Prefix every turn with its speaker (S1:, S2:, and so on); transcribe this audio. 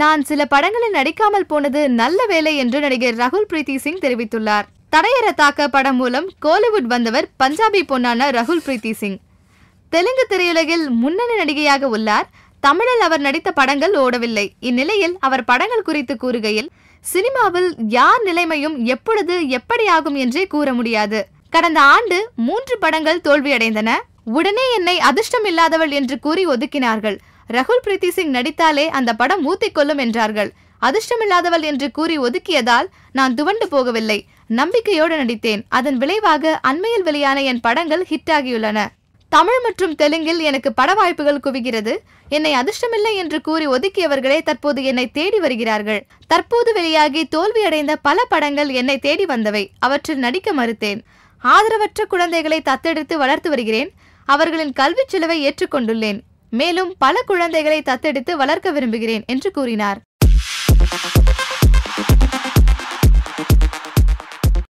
S1: நான் சில படங்களில் நடிக்காமல் போனது நல்ல வேலை என்று நடிகர் ரகுல் பிரீத்தி சிங் தெரிவித்துள்ளார் தடையர தாக்க படம் மூலம் கோலிவுட் வந்தவர் பஞ்சாபி பொன்னான ரகுல் பிரீத்தி சிங் தெலுங்கு திரையுலகில் முன்னணி நடிகையாக உள்ளார் தமிழில் அவர் நடித்த படங்கள் ஓடவில்லை இந்நிலையில் அவர் படங்கள் குறித்து கூறுகையில் சினிமாவில் யார் நிலைமையும் எப்பொழுது எப்படியாகும் என்றே கூற முடியாது கடந்த ஆண்டு மூன்று படங்கள் தோல்வியடைந்தன உடனே என்னை அதிர்ஷ்டம் இல்லாதவள் என்று கூறி ஒதுக்கினார்கள் ரகுல் பிரீத்தி சிங் நடித்தாலே அந்த படம் ஊத்திக்கொள்ளும் என்றார்கள் அதிர்ஷ்டமில்லாதவள் என்று கூறி ஒதுக்கியதால் நான் துவண்டு போகவில்லை நம்பிக்கையோடு நடித்தேன் அதன் விளைவாக அண்மையில் வெளியான என் படங்கள் ஹிட்டாகியுள்ளன தமிழ் மற்றும் தெலுங்கில் எனக்கு பட வாய்ப்புகள் குவிகிறது என்னை அதிர்ஷ்டமில்லை என்று கூறி ஒதுக்கியவர்களே தற்போது என்னை தேடி வருகிறார்கள் தற்போது வெளியாகி தோல்வியடைந்த பல படங்கள் என்னை தேடி வந்தவை அவற்றில் நடிக்க மறுத்தேன் ஆதரவற்ற குழந்தைகளை தத்தெடுத்து வளர்த்து வருகிறேன் அவர்களின் கல்விச் செலவை ஏற்றுக்கொண்டுள்ளேன் மேலும் பல குழந்தைகளை தத்தெடுத்து வளர்க்க விரும்புகிறேன் என்று கூறினார்